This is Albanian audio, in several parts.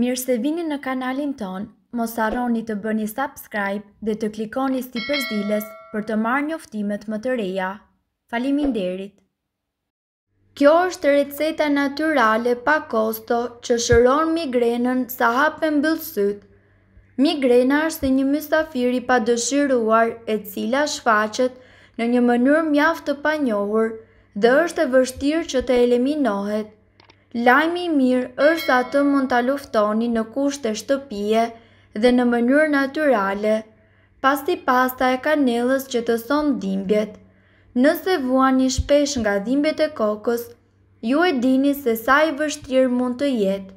Mirë se vini në kanalin ton, mos arroni të bëni subscribe dhe të klikoni sti përzilës për të marrë një më të reja. Falimin derit! Kjo është receta naturale pa kosto që shëron migrenën sa hapen në bëllësyt. Migrena është një mësafiri pa dëshiruar e cila shfaqet në një mënyrë mjaftë të panjohur dhe është e vështirë që të eliminohet. Lajmi i mirë është atë mund të luftoni në kushtë e shtëpije dhe në mënyrë natyrale. pas të i pasta e kanelës që të sonë dhimbjet. Nëse vuani shpesh nga dhimbjet e kokës, ju e dini se sa i vështirë mund të jetë.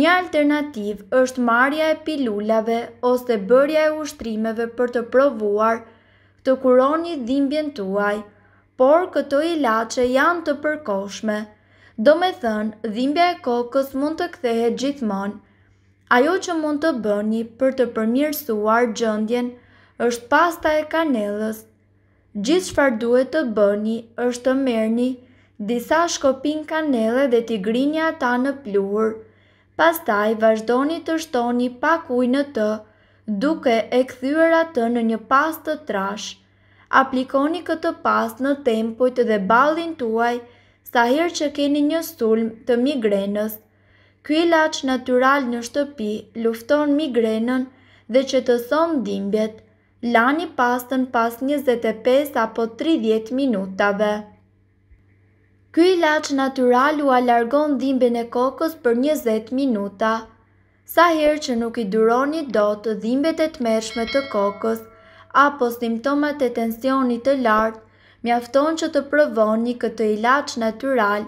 Një alternativ është marja e pilullave ose bërja e ushtrimeve për të provuar të kuroni dhimbjen tuaj, por këto i lache janë të përkoshme. Do me thënë, dhimbja e kokës mund të kthehet gjithmonë. Ajo që mund të bëni për të përmirësuar gjendjen është pasta e kanellës. Gjithë duhet të bëni është të merrni disa shkopin kanele dhe t'i grini ata në pluhur. Pastaj vazhdoni të shtoni pak ujë në të, duke e kthyer atë në një pastë trash. Aplikoni këtë pastë në tempujt dhe ballin tuaj sa herë që keni një sulm të migrenës. Ky ilaç natyral në shtëpi lufton migrenën dhe që të thon dhimbjet, lani pastën pas 25 apo 30 minutave. Ky ilaç natyral u alargon dhimbjen e kokës për 20 minuta. Sa herë që nuk i duroni do të dhimbet e të mershme të kokës, apo simptomat e tensionit të lartë, Mjafton që të provoni këtë ilaq natural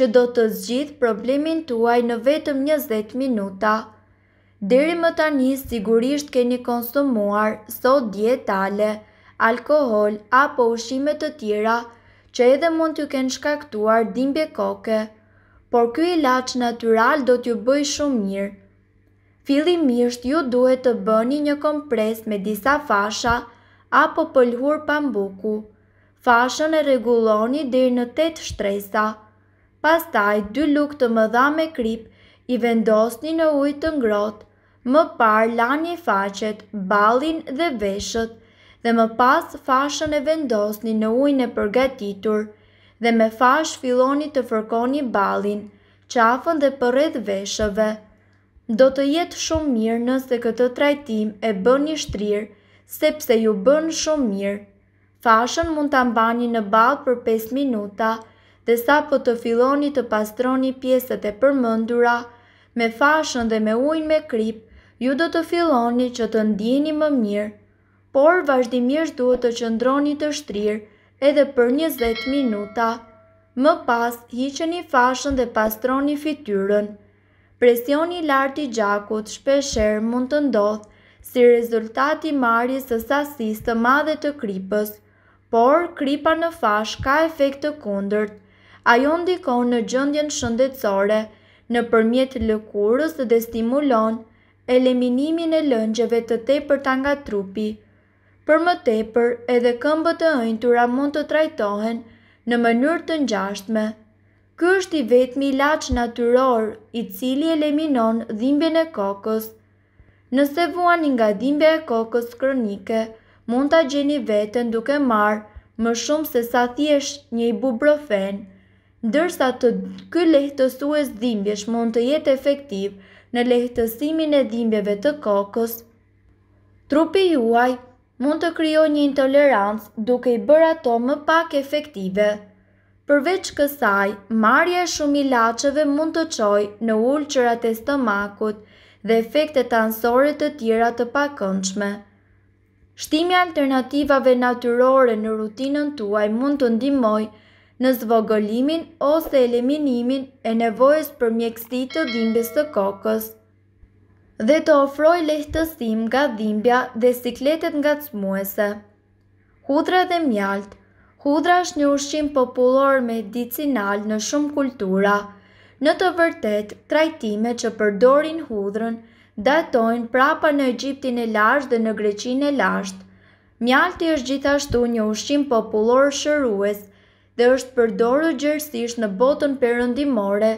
që do të zgjith problemin tuaj në vetëm 20 minuta. Deri më tani sigurisht keni konsumuar so dietale, alkohol apo ushimet të tjera që edhe mund të kenë shkaktuar dhimbje koke, por kjo ilaç natural do t'ju bëj shumë mirë. Fili mirësht ju duhet të bëni një kompres me disa fasha apo pëllhur pambuku, fashën e reguloni dhe në tëtë shtresa. Pas taj, dy lukë të më dha me krip, i vendosni në ujtë të ngrot, më par lani facet, balin dhe veshët, dhe më pas fashën e vendosni në ujnë e përgatitur, dhe me fash filoni të fërkoni balin, qafën dhe përredh veshëve. Do të jetë shumë mirë nëse këtë trajtim e bën një shtrirë, sepse ju bën shumë mirë. Fashën mund të mbani në balë për 5 minuta dhe sa po të filoni të pastroni pjesët e përmëndura, me fashën dhe me ujnë me krip, ju do të filoni që të ndjeni më mirë, por vazhdimisht duhet të qëndroni të shtrirë edhe për 20 minuta. Më pas, hiqeni fashën dhe pastroni fityrën. Presioni lartë i gjakut shpesher mund të ndodhë si rezultati marjes së sasisë të madhe të kripës por kripa në fash ka efekt të kundërt. Ajo ndikon në gjëndjen shëndetsore, në përmjet lëkurës dhe stimulon eliminimin e lëngjeve të tepërta nga trupi. Për më tepër, edhe këmbët të ëjntura mund të trajtohen në mënyrë të ngjashme. Ky është i vetmi ilaç natyror i cili eliminon dhimbjen e kokës. Nëse vuani nga dhimbja e kokës kronike, mund të gjeni vetën duke marë më shumë se sa thjesht një i bubrofen, ndërsa të ky lehtësues dhimbjesh mund të jetë efektiv në lehtësimin e dhimbjeve të kokës. Trupi juaj mund të kryo një intolerancë duke i bërë ato më pak efektive. Përveç kësaj, marja e shumë i lacheve mund të qoj në ullë qërat e stomakut dhe efektet ansore të tjera të pakënçme. Shtimi alternativave natyrore në rutinën tuaj mund të ndimoj në zvogëlimin ose eliminimin e nevojës për mjekësti të dhimbjes të kokës dhe të ofroj lehtësim nga dhimbja dhe sikletet nga të smuese. Hudra dhe mjalt Hudra është një ushqim popullor medicinal në shumë kultura. Në të vërtet, trajtime që përdorin hudrën, datojnë prapa në Egjiptin e lashtë dhe në Greqin e lashtë. Mjalti është gjithashtu një ushqim popullor shërues dhe është përdoru gjërësish në botën përëndimore,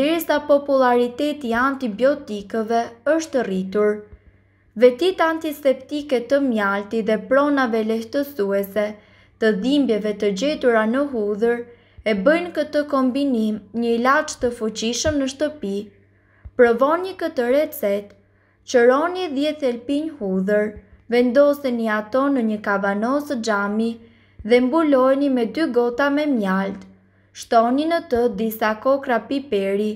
dresa populariteti antibiotikëve është rritur. Vetit antiseptike të mjalti dhe pronave lehtësuese të dhimbjeve të gjetura në hudhër e bëjnë këtë kombinim një ilaç të fuqishëm në shtëpi. Provoni këtë recet, qëroni 10 thelpin hudhër, vendoseni ato në një kavanosë gjami dhe mbulojni me 2 gota me mjalt. Shtoni në të disa kokra piperi,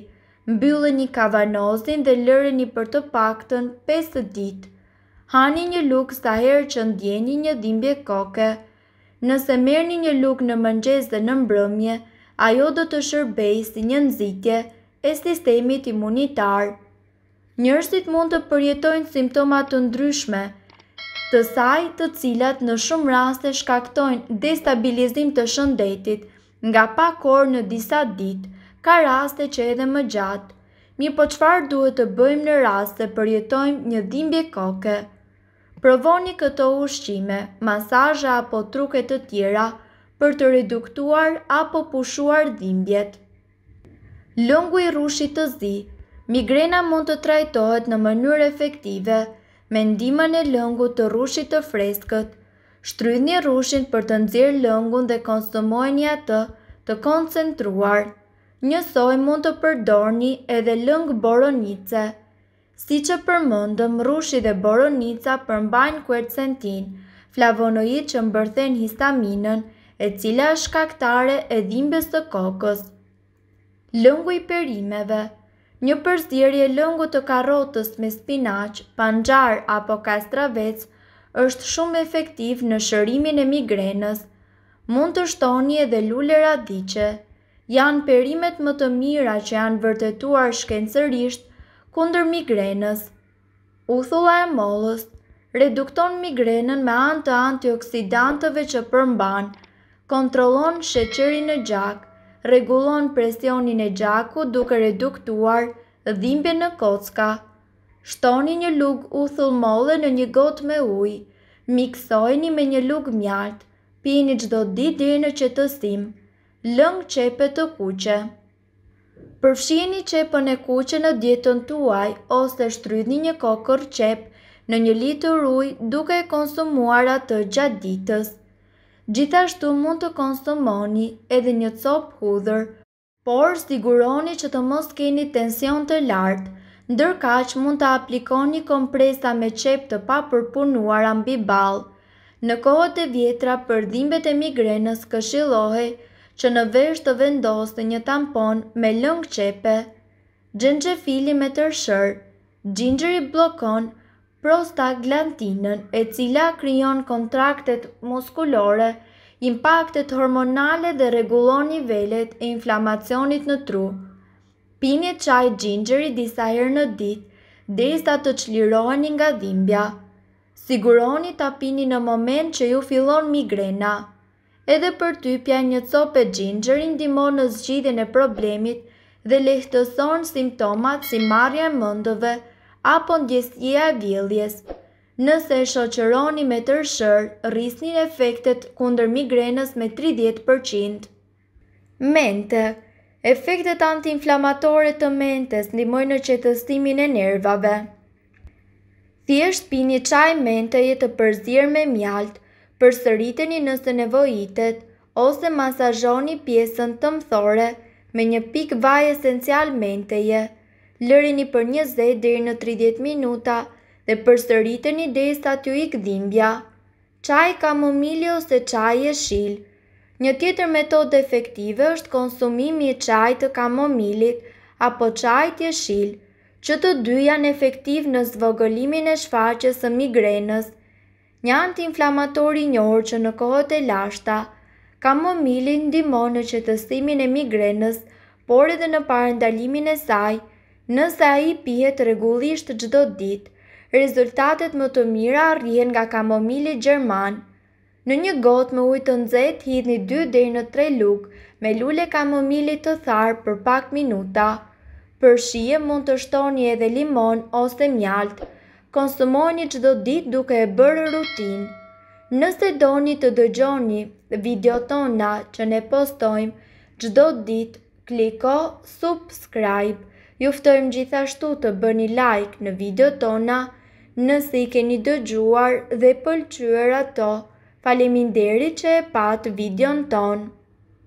mbyllë një kavanosin dhe lëreni një për të paktën 5 dit. Hani një lukë sa herë që ndjeni një dhimbje koke. Nëse merë një lukë në mëngjes dhe në mbrëmje, ajo do të shërbej si një nzitje e sistemit imunitar. Njërësit mund të përjetojnë simptomat të ndryshme, të saj të cilat në shumë raste shkaktojnë destabilizim të shëndetit nga pa korë në disa dit, ka raste që edhe më gjatë. Mi po qfarë duhet të bëjmë në raste përjetojmë një dhimbje koke? Provoni këto ushqime, masajë apo truket të tjera për të reduktuar apo pushuar dhimbjet. Lëngu i rushit të zi, migrena mund të trajtohet në mënyrë efektive me ndimën e lëngu të rushit të freskët, shtrydh një rushin për të nëzirë lëngun dhe konsumojnë një atë të koncentruar. Njësoj mund të përdorni edhe lëngë boronice. Si që përmëndëm, rushi dhe boronica përmbajnë kuercentin, flavonoid që mbërthen histaminën, e cila është shkaktare e dhimbes të kokës lëngu i perimeve, një përzdirje lëngu të karotës me spinaq, panxar apo kastravec është shumë efektiv në shërimin e migrenës, mund të shtoni edhe lule radice, janë perimet më të mira që janë vërtetuar shkencërisht kundër migrenës. Uthulla e mollës redukton migrenën me anë të antioksidantëve që përmban, kontrolon sheqerin e gjakë, regulon presionin e gjaku duke reduktuar dhimbje në kocka. Shtoni një lug u thulmole në një got me uj, miksojni me një lug mjaltë, pini qdo di dhe në qëtësim, lëng qepe të kuqe. Përfshini qepën e kuqe në dietën tuaj ose shtrydni një kokër qep në një litur uj duke e konsumuar atë gjatë ditës. Gjithashtu mund të konsumoni edhe një copë hudhër, por siguroni që të mos keni tension të lartë, ndërka që mund të aplikoni kompresa me qep të pa përpunuar ambi balë. Në kohët e vjetra për dhimbet e migrenës këshilohe që në vesh të vendosë të një tampon me lëngë qepe, gjengje fili me tërshër, gjingjëri blokonë, prostaglandinën e cila kryon kontraktet muskulore, impaktet hormonale dhe regulon nivellet e inflamacionit në tru. Pinje qaj gjingjeri disa herë në ditë, dhe sa të qlironi nga dhimbja. Siguroni të pini në moment që ju fillon migrena. Edhe për typja një copë gjingjeri ndimon në zgjidhjen e problemit dhe lehtëson simptomat si marja e mëndëve, apo ndjesia e vjelljes. Nëse e shoqëroni me tërshër, rrisnin efektet kundër migrenës me 30%. Mente Efektet antiinflamatore të mentes ndihmojnë në qetësimin e nervave. Thjesht pini çaj menteje të përzierë me mjalt, përsëriteni nëse nevojitet ose masazhoni pjesën tëmthore me një pik vaj esencial menteje lërini për 20 deri në 30 minuta dhe përsëriteni derisa t'ju ikë dhimbja. Çaj kamomili ose çaj jeshil. Një tjetër metodë efektive është konsumimi i çajit të kamomilit apo çajit jeshil, që të dy janë efektiv në zvogëlimin e shfaqjes së migrenës. Një antiinflamator i njohur që në kohët e lashta, kamomili ndihmon në qetësimin e migrenës, por edhe në parandalimin e saj nëse a i pihet regullisht gjdo dit, rezultatet më të mira rrien nga kamomili Gjerman. Në një got me ujtë të nëzet, hidhni 2 në 3 lukë me lule kamomili të tharë për pak minuta. Për shie mund të shtoni edhe limon ose mjaltë. Konsumoni gjdo dit duke e bërë rutin. Nëse doni të dëgjoni video tona që ne postojmë gjdo dit, kliko subscribe juftojmë gjithashtu të bëni like në video tona, nësi i keni dëgjuar dhe pëlqyër ato, Falemi nderi që e patë videon tonë.